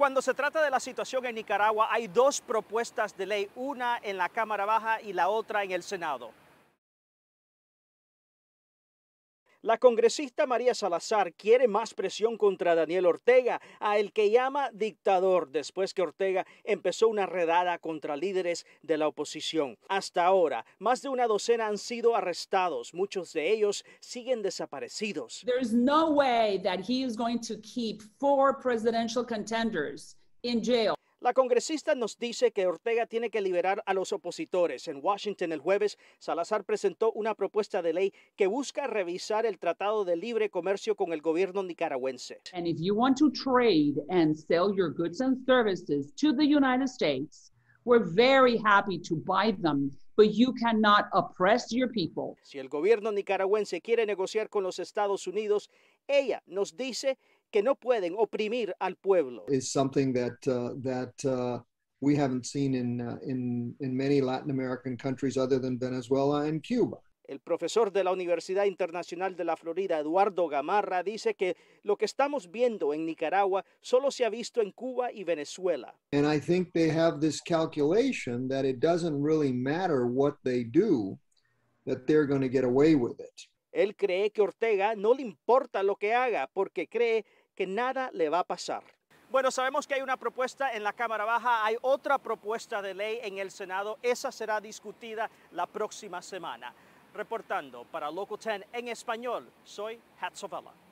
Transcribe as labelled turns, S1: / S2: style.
S1: Cuando se trata de la situación en Nicaragua, hay dos propuestas de ley, una en la Cámara Baja y la otra en el Senado. La congresista María Salazar quiere más presión contra Daniel Ortega, a el que llama dictador después que Ortega empezó una redada contra líderes de la oposición. Hasta ahora, más de una docena han sido arrestados, muchos de ellos siguen desaparecidos. There's no way that he is going to keep four presidential contenders in jail. La congresista nos dice que Ortega tiene que liberar a los opositores. En Washington el jueves, Salazar presentó una propuesta de ley que busca revisar el Tratado de Libre Comercio con el gobierno nicaragüense. Si el gobierno nicaragüense quiere negociar con los Estados Unidos, ella nos dice que no pueden oprimir al pueblo.
S2: Is something that uh, that uh, we haven't seen in uh, in in many Latin American countries other than Venezuela and Cuba.
S1: El profesor de la Universidad Internacional de la Florida, Eduardo Gamarra, dice que lo que estamos viendo en Nicaragua solo se ha visto en Cuba y Venezuela.
S2: And I think they have this calculation that it doesn't really matter what they do, that they're going to get away with it.
S1: Él cree que Ortega no le importa lo que haga porque cree que nada le va a pasar. Bueno, sabemos que hay una propuesta en la Cámara Baja, hay otra propuesta de ley en el Senado, esa será discutida la próxima semana. Reportando para Local 10 en español, soy Hatzovella.